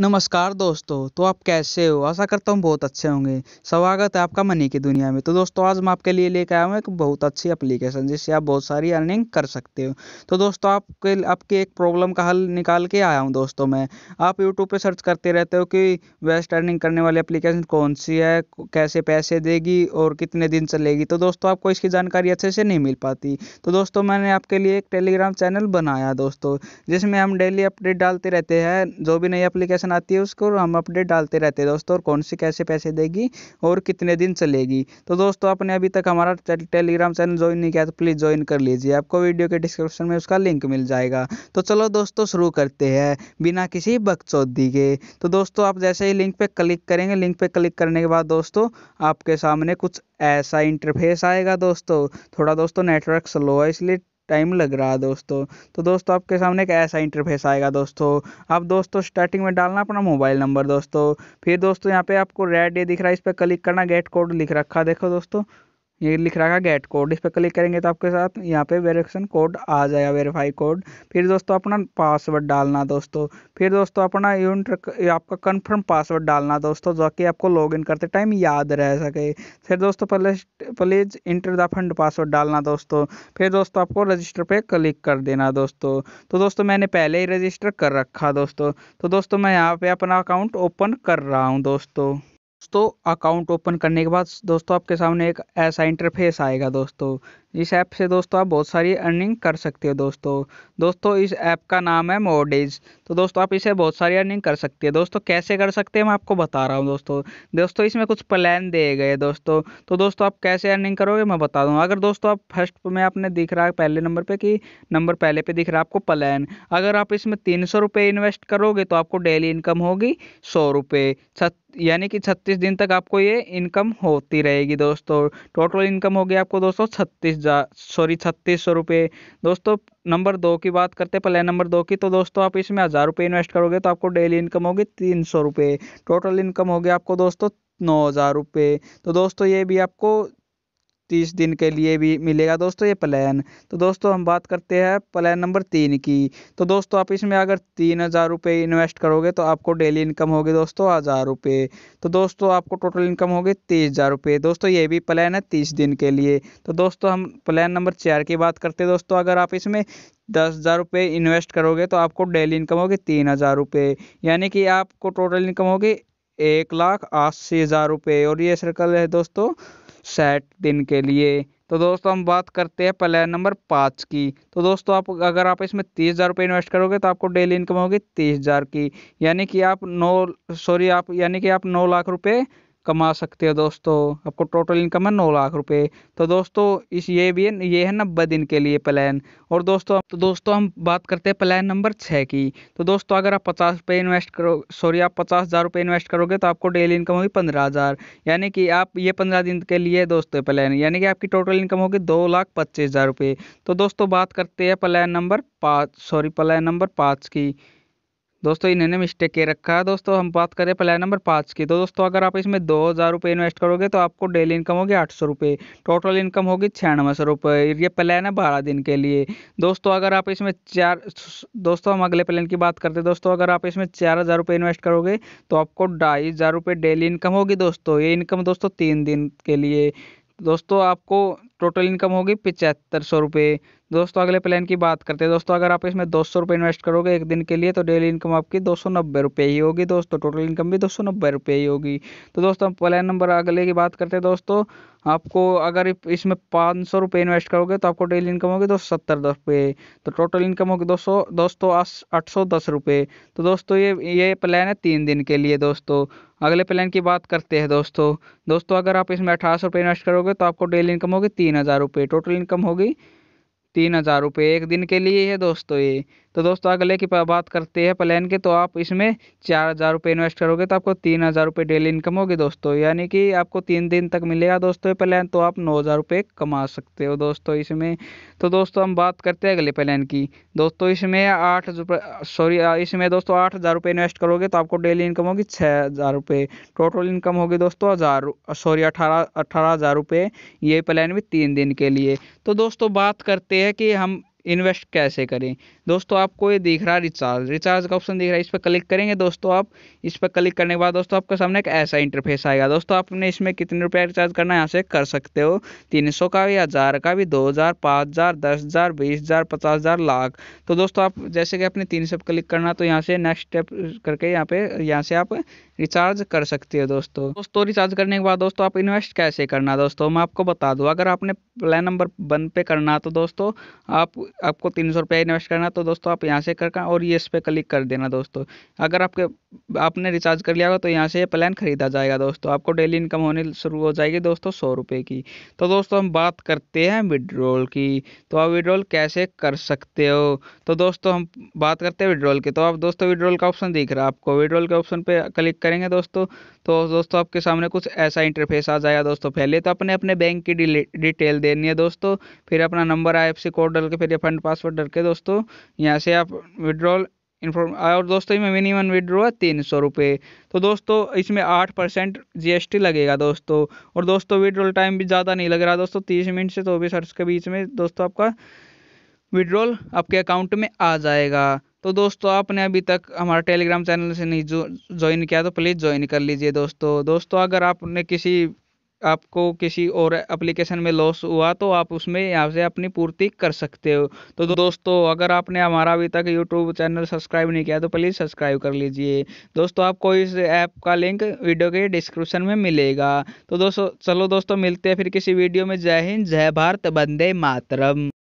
नमस्कार दोस्तों तो आप कैसे हो आशा करता हूँ बहुत अच्छे होंगे स्वागत है आपका मनी की दुनिया में तो दोस्तों आज मैं आपके लिए लेकर आया हूँ एक बहुत अच्छी एप्लीकेशन जिससे आप बहुत सारी अर्निंग कर सकते हो तो दोस्तों आपके आपके एक प्रॉब्लम का हल निकाल के आया हूँ दोस्तों मैं आप यूट्यूब पर सर्च करते रहते हो कि वेस्ट अर्निंग करने वाली एप्लीकेशन कौन सी है कैसे पैसे देगी और कितने दिन चलेगी तो दोस्तों आपको इसकी जानकारी अच्छे से नहीं मिल पाती तो दोस्तों मैंने आपके लिए एक टेलीग्राम चैनल बनाया दोस्तों जिसमें हम डेली अपडेट डालते रहते हैं जो भी नई एप्लीकेशन नोटिफिकेशन आती है उसको हम अपडेट डालते रहते हैं दोस्तों और कौन सी कैसे पैसे देगी और कितने दिन चलेगी तो दोस्तों आपने अभी तक हमारा टेलीग्राम चैनल ज्वाइन नहीं किया तो प्लीज़ ज्वाइन कर लीजिए आपको वीडियो के डिस्क्रिप्शन में उसका लिंक मिल जाएगा तो चलो दोस्तों शुरू करते हैं बिना किसी बकचौदी के तो दोस्तों आप जैसे ही लिंक पर क्लिक करेंगे लिंक पर क्लिक करने के बाद दोस्तों आपके सामने कुछ ऐसा इंटरफेस आएगा दोस्तों थोड़ा दोस्तों नेटवर्क स्लो है इसलिए टाइम लग रहा है दोस्तों तो दोस्तों आपके सामने एक ऐसा इंटरफेस आएगा दोस्तों आप दोस्तों स्टार्टिंग में डालना अपना मोबाइल नंबर दोस्तों फिर दोस्तों यहाँ पे आपको रेड ये दिख रहा है इस पर क्लिक करना गेट कोड लिख रखा देखो दोस्तों ये लिख रखा है गेट कोड इस पर क्लिक करेंगे तो आपके साथ यहाँ पे वेरिफिकेशन कोड आ जाएगा वेरीफाई कोड फिर दोस्तों अपना पासवर्ड डालना दोस्तों फिर दोस्तों अपना यूनिट आपका कंफर्म पासवर्ड डालना दोस्तों जो कि आपको लॉगिन करते टाइम याद रह सके फिर दोस्तों पहले please enter the fund password डालना दोस्तों फिर दोस्तों आपको रजिस्टर पर क्लिक कर देना दोस्तों तो दोस्तों मैंने पहले ही रजिस्टर कर रखा दोस्तों तो दोस्तों मैं यहाँ पर अपना अकाउंट ओपन कर रहा हूँ दोस्तों दोस्तों अकाउंट ओपन करने के बाद दोस्तों आपके सामने एक ऐसा इंटरफेस आएगा दोस्तों इस ऐप से दोस्तों आप बहुत सारी अर्निंग कर सकते हो दोस्तों दोस्तों इस ऐप का नाम है मोडेज तो दोस्तों आप इसे बहुत सारी अर्निंग कर सकते हैं दोस्तों कैसे कर सकते हैं मैं आपको बता रहा हूँ दोस्तों दोस्तों इसमें कुछ प्लान दिए गए दोस्तों तो दोस्तों आप कैसे अर्निंग करोगे मैं बता दूँ अगर दोस्तों आप फर्स्ट में आपने दिख रहा है पहले नंबर पर कि नंबर पहले पर दिख रहा है आपको प्लान अगर आप इसमें तीन सौ इन्वेस्ट करोगे तो आपको डेली इनकम होगी सौ रुपये यानी कि 36 दिन तक आपको ये इनकम होती रहेगी दोस्तों टोटल इनकम होगी आपको दोस्तों 36 हज़ार सॉरी छत्तीस सौ रुपये दोस्तों नंबर दो की बात करते हैं प्लान नंबर दो की तो दोस्तों आप इसमें हज़ार रुपये इन्वेस्ट करोगे तो आपको डेली इनकम होगी तीन सौ रुपये टोटल इनकम होगी आपको दोस्तों नौ हज़ार रुपये तो दोस्तों ये भी आपको तीस दिन के लिए भी मिलेगा दोस्तों ये प्लान तो दोस्तों हम बात करते हैं प्लान नंबर तीन की तो दोस्तों आप इसमें अगर तीन हज़ार रुपये इन्वेस्ट करोगे तो आपको डेली इनकम होगी दोस्तों हज़ार रुपये तो दोस्तों आपको टोटल इनकम होगी तीस हज़ार रुपये दोस्तों ये भी प्लान है तीस दिन के लिए तो दोस्तों हम प्लान नंबर चार की बात करते हैं दोस्तों अगर आप इसमें दस हज़ार रुपये इन्वेस्ट करोगे तो आपको डेली इनकम होगी तीन हज़ार रुपये यानी कि आपको टोटल इनकम होगी एक लाख अस्सी हज़ार रुपये और ये सर्कल है दोस्तों सेट दिन के लिए तो दोस्तों हम बात करते हैं प्लान नंबर पाँच की तो दोस्तों आप अगर आप इसमें तीस हज़ार रुपये इन्वेस्ट करोगे तो आपको डेली इनकम होगी तीस हज़ार की यानी कि आप नौ सॉरी आप यानी कि आप नौ लाख रुपये कमा सकते हो दोस्तों आपको टोटल इनकम है नौ लाख रुपए तो दोस्तों इस ये भी है ये है नब्बे दिन के लिए प्लान और दोस्तों तो दोस्तों हम बात करते हैं प्लान नंबर छः की तो दोस्तों अगर आप पचास रुपये इन्वेस्ट करो सॉरी आप पचास हज़ार रुपये इन्वेस्ट करोगे तो आपको डेली इनकम होगी पंद्रह हज़ार यानी कि आप ये पंद्रह दिन के लिए दोस्तों प्लान यानी कि आपकी टोटल इनकम होगी दो लाख पच्चीस हज़ार रुपये तो दोस्तों बात करते हैं प्लान नंबर पाँच सॉरी प्लान नंबर पाँच की दोस्तों इन्होंने मिस्टेक के रखा है दोस्तों हम बात करें प्लान नंबर पाँच की तो दोस्तों अगर आप इसमें दो हज़ार रुपये इन्वेस्ट करोगे तो आपको डेली इनकम होगी आठ सौ रुपये टोटल इनकम होगी छियानवे सौ रुपये ये प्लान है बारह दिन के लिए दोस्तों अगर आप इसमें चार दोस्तों हम अगले प्लान की बात करते हैं दोस्तों अगर आप इसमें चार हज़ार रुपये इन्वेस्ट करोगे तो आपको ढाई हज़ार रुपये डेली इनकम होगी दोस्तों ये इनकम दोस्तों तीन दिन के लिए दोस्तों आपको टोटल इनकम होगी पिचहत्तर सौ रुपये दोस्तों अगले प्लान की बात करते हैं दोस्तों अगर आप इसमें दो सौ रुपये इन्वेस्ट करोगे एक दिन के लिए तो डेली इनकम आपकी दो सौ नब्बे रुपये ही होगी दोस्तों टोटल इनकम भी दो सौ नब्बे रुपये ही होगी तो दोस्तों प्लान नंबर अगले की बात करते हैं दोस्तों आपको अगर इसमें पाँच सौ रुपये इन्वेस्ट करोगे तो आपको डेली इनकम होगी दो सौ सत्तर रुपये तो टोटल इनकम होगी दो सौ दोस्तों आठ सौ दस रुपये तो दोस्तों ये ये प्लान है तीन दिन के लिए दोस्तों अगले प्लान की बात करते हैं दोस्तों दोस्तों अगर आप इसमें अठारह सौ रुपये इन्वेस्ट करोगे तो आपको डेली इनकम होगी तीन हज़ार रुपये टोटल इनकम होगी तीन हज़ार रुपये एक दिन के लिए है दोस्तों ये तो दोस्तों अगले की बात करते हैं प्लान की तो आप इसमें चार हज़ार रुपये इन्वेस्ट करोगे तो आपको तीन हज़ार रुपये डेली इनकम होगी दोस्तों यानी कि आपको तीन दिन तक मिलेगा दोस्तों ये प्लान तो आप नौ हज़ार रुपये कमा सकते हो दोस्तों इसमें तो दोस्तों हम बात करते हैं अगले प्लान की दोस्तों इसमें आठ सॉरी इसमें दोस्तों आठ हज़ार रुपये इन्वेस्ट करोगे तो आपको डेली इनकम होगी छः हज़ार रुपये टोटल इनकम होगी दोस्तों हज़ार सॉरी अठारह अठारह हज़ार रुपये ये प्लान भी तीन दिन के लिए तो दोस्तों बात करते हैं कि हम इन्वेस्ट कैसे करें दोस्तों आपको ये दिख रहा है रिचार्ज रिचार्ज का ऑप्शन दिख रहा है इस पर क्लिक करेंगे दोस्तों आप इस पर क्लिक करने के बाद दोस्तों आपके सामने एक ऐसा इंटरफेस आएगा दोस्तों आपने इसमें कितने रुपये रिचार्ज करना है यहाँ से कर सकते हो तीन सौ का भी हज़ार का भी दो हज़ार पाँच हज़ार दस हज़ार बीस हज़ार पचास हज़ार लाख तो दोस्तों आप जैसे कि आपने तीन सौ क्लिक करना तो यहाँ से नेक्स्ट स्टेप करके यहाँ पे यहाँ से आप रिचार्ज कर सकते हो दोस्तों दोस्तों रिचार्ज करने के बाद दोस्तों आप इन्वेस्ट कैसे करना दोस्तों मैं आपको बता दूँ अगर आपने प्लान नंबर वन पे करना तो दोस्तों आप आपको तीन सौ रुपया इन्वेस्ट करना तो दोस्तों आप यहाँ से करना और ये इस पर क्लिक कर देना दोस्तों अगर आपके आपने रिचार्ज कर लिया होगा तो यहाँ से ये प्लान खरीदा जाएगा दोस्तों आपको डेली इनकम होने शुरू हो जाएगी दोस्तों सौ रुपये की तो दोस्तों हम बात करते हैं विड्रॉल की तो आप विड्रॉल कैसे कर सकते हो तो दोस्तों हम बात करते हैं विड्रॉल की तो आप दोस्तों विड्रॉल का ऑप्शन दिख रहा है आपको विड्रॉल के ऑप्शन पर क्लिक करेंगे दोस्तों तो दोस्तों आपके सामने कुछ ऐसा इंटरफेस आ जाएगा दोस्तों पहले तो अपने अपने बैंक की डिटेल देनी है दोस्तों फिर अपना नंबर आई कोड डाल के फिर फंड पासवर्ड डाल के दोस्तों यहाँ से आप विड्रॉल इन्फॉर्म और दोस्तों इसमें मिनिमम विड्रो है तीन सौ रुपये तो दोस्तों इसमें आठ परसेंट जी लगेगा दोस्तों और दोस्तों विड्रोल टाइम भी ज़्यादा नहीं लग रहा दोस्तों तीस मिनट से चौबीस तो अर्स के बीच में दोस्तों आपका विड्रॉल आपके अकाउंट में आ जाएगा तो दोस्तों आपने अभी तक हमारा टेलीग्राम चैनल से नहीं जो ज्वाइन किया तो प्लीज़ ज्वाइन कर लीजिए दोस्तों दोस्तों अगर आपने किसी आपको किसी और एप्लीकेशन में लॉस हुआ तो आप उसमें यहाँ से अपनी पूर्ति कर सकते हो तो दोस्तों अगर आपने हमारा अभी तक यूट्यूब चैनल सब्सक्राइब नहीं किया तो प्लीज़ सब्सक्राइब कर लीजिए दोस्तों आपको इस ऐप का लिंक वीडियो के डिस्क्रिप्शन में मिलेगा तो दोस्तों चलो दोस्तों मिलते हैं फिर किसी वीडियो में जय हिंद जय भारत बंदे मातरम